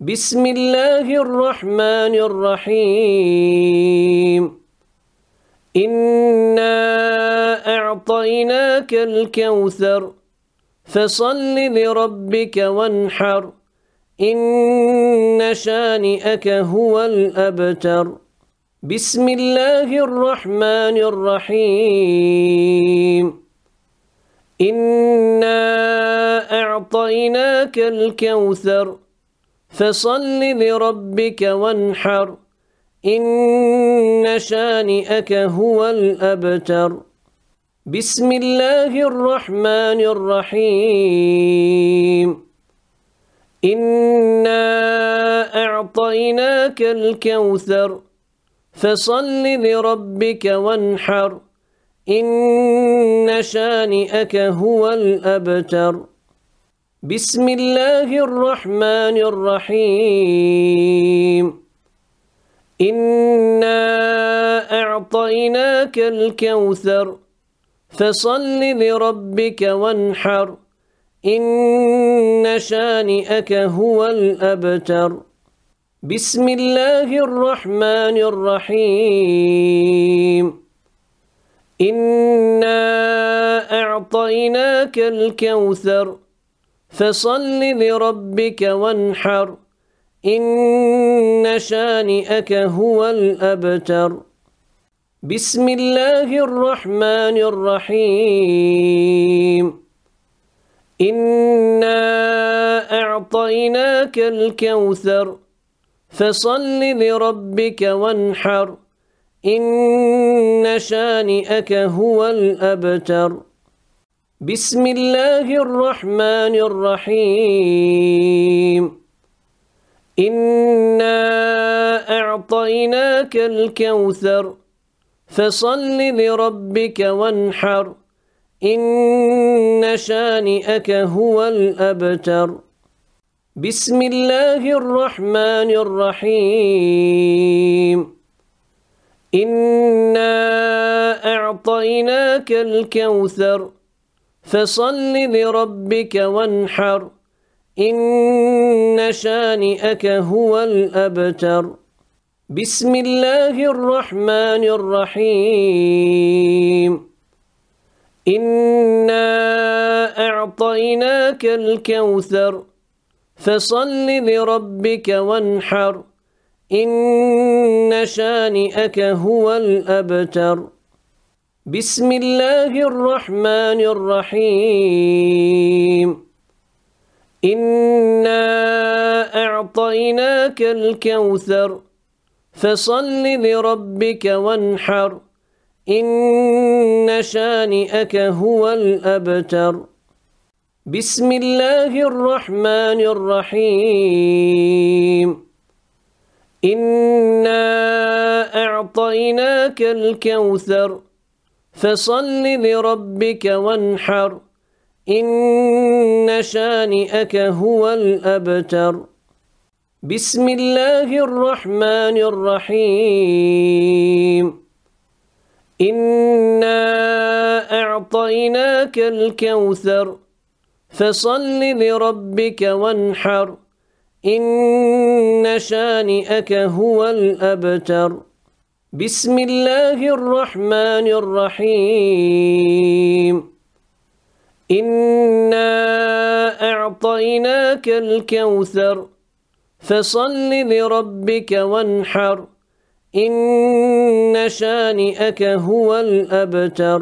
بسم الله الرحمن الرحيم إنا أعطيناك الكوثر فصل لربك وانحر إن شانئك هو الأبتر بسم الله الرحمن الرحيم إنا أعطيناك الكوثر فصل لربك وانحر إن شانئك هو الأبتر بسم الله الرحمن الرحيم إنا أعطيناك الكوثر فصل لربك وانحر إن شانئك هو الأبتر بسم الله الرحمن الرحيم إنا أعطيناك الكوثر فصل لربك وانحر إن شانئك هو الأبتر بسم الله الرحمن الرحيم إنا أعطيناك الكوثر فصل لربك وانحر إن شانئك هو الأبتر بسم الله الرحمن الرحيم إنا أعطيناك الكوثر فصل لربك وانحر إن شانئك هو الأبتر بسم الله الرحمن الرحيم إنا أعطيناك الكوثر فصل لربك وانحر إن شانئك هو الأبتر بسم الله الرحمن الرحيم إنا أعطيناك الكوثر فصل لربك وانحر إن شانئك هو الأبتر بسم الله الرحمن الرحيم إنا أعطيناك الكوثر فصل لربك وانحر إن شانئك هو الأبتر بسم الله الرحمن الرحيم إنا أعطيناك الكوثر فصل لربك وانحر إن شانئك هو الأبتر بسم الله الرحمن الرحيم إنا أعطيناك الكوثر فصل لربك وانحر إن شانئك هو الأبتر بسم الله الرحمن الرحيم إنا أعطيناك الكوثر فصل لربك وانحر إن شانئك هو الأبتر بسم الله الرحمن الرحيم إنا أعطيناك الكوثر فصل لربك وانحر إن شانئك هو الأبتر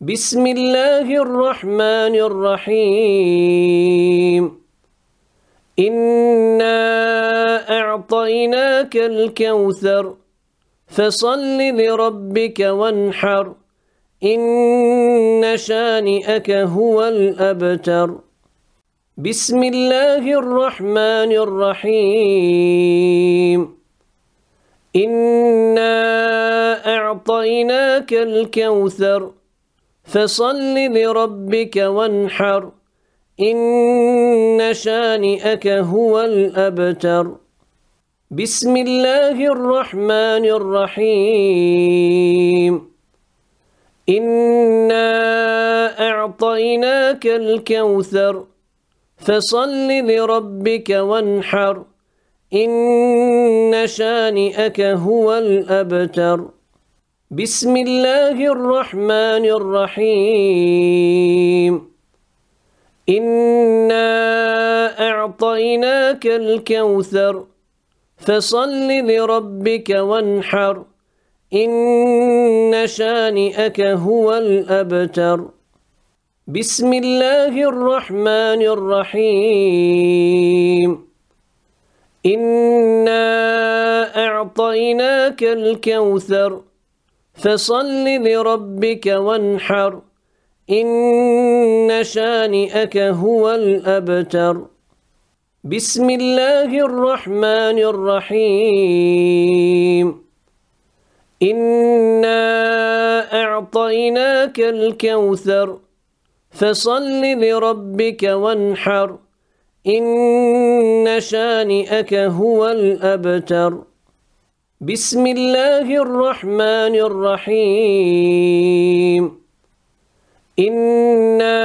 بسم الله الرحمن الرحيم إنا أعطيناك الكوثر فصل لربك وانحر إن شانئك هو الأبتر بسم الله الرحمن الرحيم إنا أعطيناك الكوثر فصل لربك وانحر إن شانئك هو الأبتر بسم الله الرحمن الرحيم إنا أعطيناك الكوثر فصل لربك وانحر إن شانئك هو الأبتر بسم الله الرحمن الرحيم إنا أعطيناك الكوثر فصل لربك وانحر إن شانئك هو الأبتر بسم الله الرحمن الرحيم إنا أعطيناك الكوثر فصل لربك وانحر إن شانئك هو الأبتر بسم الله الرحمن الرحيم إنا أعطيناك الكوثر فصل لربك وانحر إن شانئك هو الأبتر بسم الله الرحمن الرحيم إنا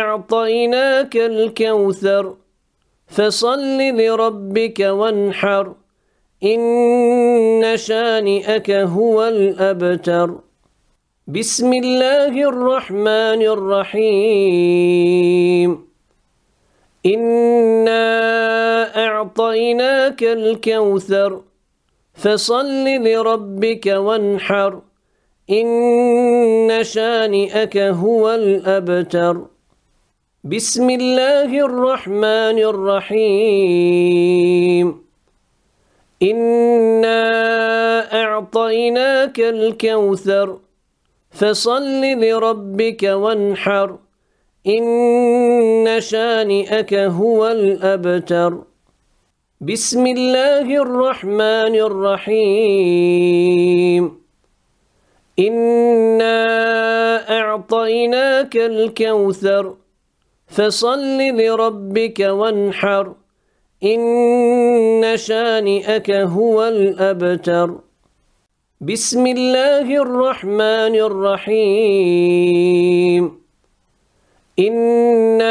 أعطيناك الكوثر فصل لربك وانحر إن شانئك هو الأبتر بسم الله الرحمن الرحيم إنا أعطيناك الكوثر فصل لربك وانحر إن شانئك هو الأبتر بسم الله الرحمن الرحيم إنا أعطيناك الكوثر فصل لربك وانحر إن شانئك هو الأبتر بسم الله الرحمن الرحيم إنا أعطيناك الكوثر فصل لربك وانحر إن شانئك هو الأبتر بسم الله الرحمن الرحيم إنا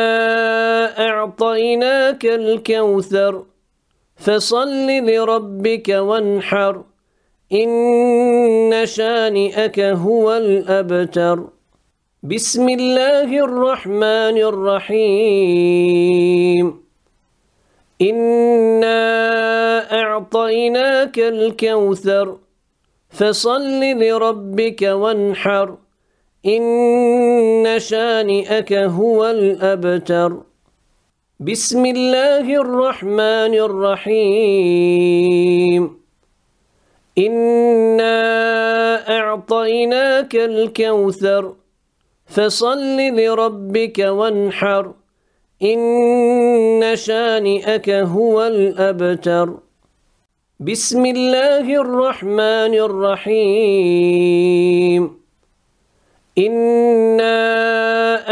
أعطيناك الكوثر فصل لربك وانحر إن شانئك هو الأبتر بسم الله الرحمن الرحيم إنا أعطيناك الكوثر فصل لربك وانحر إن شانئك هو الأبتر بسم الله الرحمن الرحيم إنا أعطيناك الكوثر فصل لربك وانحر إن شانئك هو الأبتر بسم الله الرحمن الرحيم إنا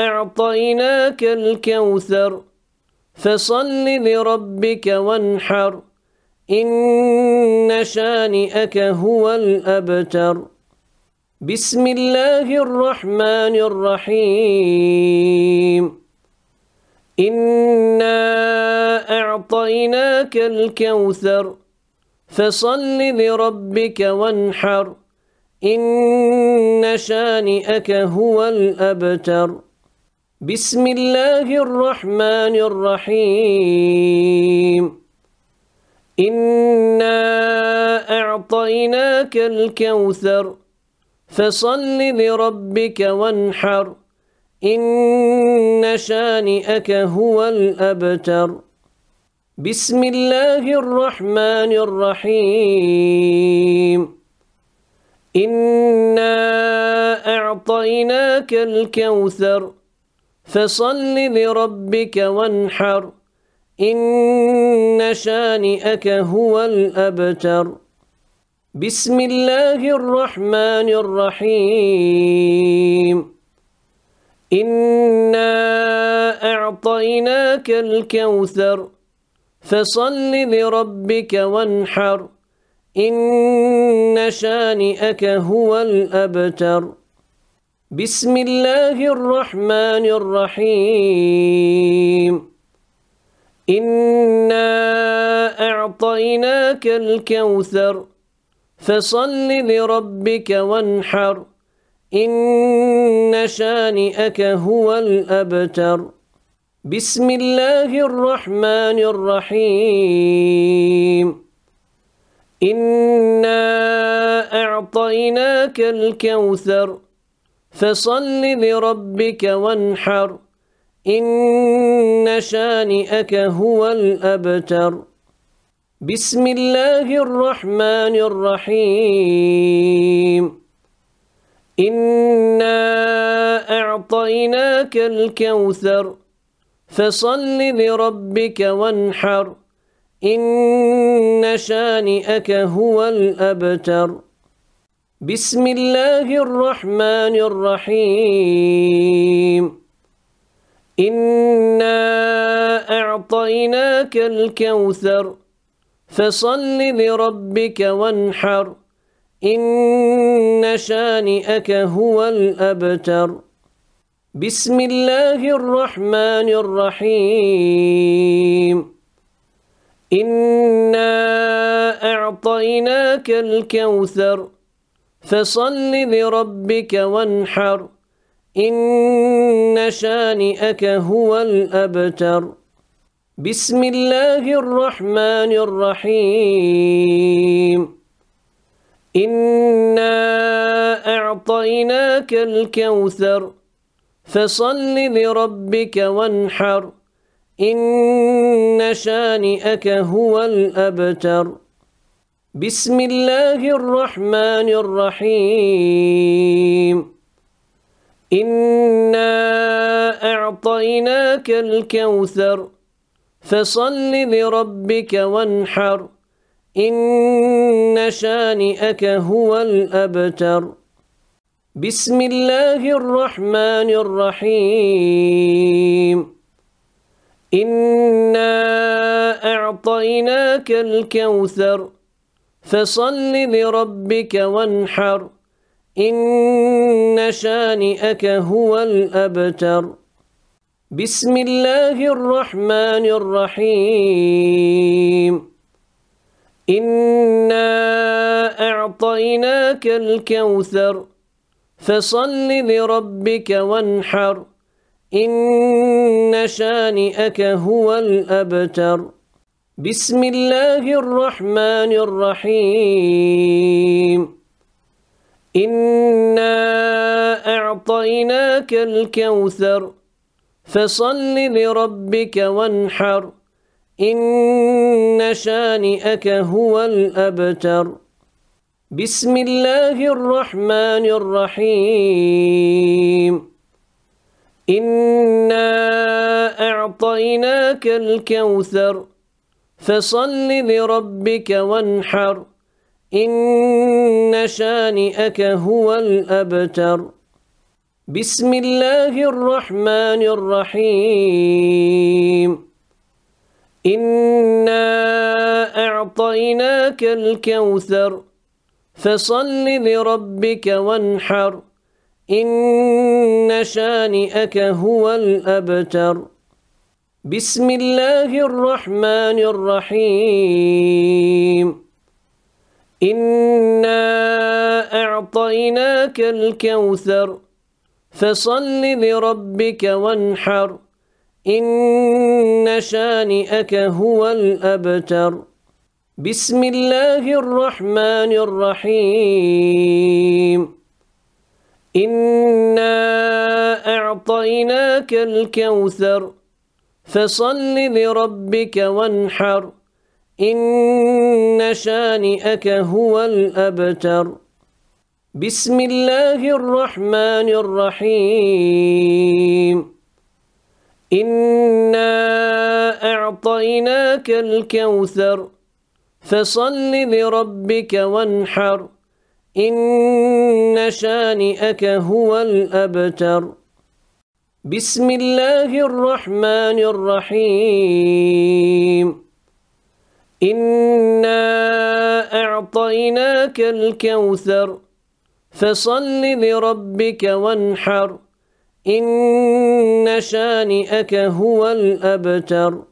أعطيناك الكوثر فصل لربك وانحر إن شانئك هو الأبتر بسم الله الرحمن الرحيم إنا أعطيناك الكوثر فصل لربك وانحر إن شانئك هو الأبتر بسم الله الرحمن الرحيم إنا أعطيناك الكوثر فصل لربك وانحر إن شانئك هو الأبتر بسم الله الرحمن الرحيم إنا أعطيناك الكوثر فصل لربك وانحر إن شانئك هو الأبتر بسم الله الرحمن الرحيم إنا أعطيناك الكوثر فصل لربك وانحر إن شانئك هو الأبتر بسم الله الرحمن الرحيم إنا أعطيناك الكوثر فصل لربك وانحر إن شانئك هو الأبتر بسم الله الرحمن الرحيم إنا أعطيناك الكوثر فصل لربك وانحر إن شانئك هو الأبتر بسم الله الرحمن الرحيم إنا أعطيناك الكوثر فصل لربك وانحر إن شانئك هو الأبتر بسم الله الرحمن الرحيم إنا أعطيناك الكوثر فصل لربك وانحر إن شانئك هو الأبتر بسم الله الرحمن الرحيم إنا أعطيناك الكوثر فصل لربك وانحر إن شانئك هو الأبتر بسم الله الرحمن الرحيم إنا أعطيناك الكوثر فصل لربك وانحر إن شانئك هو الأبتر بسم الله الرحمن الرحيم إنا أعطيناك الكوثر فصل لربك وانحر إن شانئك هو الأبتر بسم الله الرحمن الرحيم إنا أعطيناك الكوثر فصل لربك وانحر إن شانئك هو الأبتر بسم الله الرحمن الرحيم إنا أعطيناك الكوثر فصل لربك وانحر إن شانئك هو الأبتر بسم الله الرحمن الرحيم إنا أعطيناك الكوثر فصل لربك وانحر إن شانئك هو الأبتر بسم الله الرحمن الرحيم إنا أعطيناك الكوثر فصل لربك وانحر إن شانئك هو الأبتر بسم الله الرحمن الرحيم إنا أعطيناك الكوثر فصل لربك وانحر إن شانئك هو الأبتر بسم الله الرحمن الرحيم إنا أعطيناك الكوثر فصل لربك وانحر إن شانئك هو الأبتر بسم الله الرحمن الرحيم إنا أعطيناك الكوثر فصل لربك وانحر إن شانئك هو الأبتر بسم الله الرحمن الرحيم إنا أعطيناك الكوثر فصل لربك وانحر إن شانئك هو الأبتر بسم الله الرحمن الرحيم إنا أعطيناك الكوثر فصل لربك وانحر إن شانئك هو الأبتر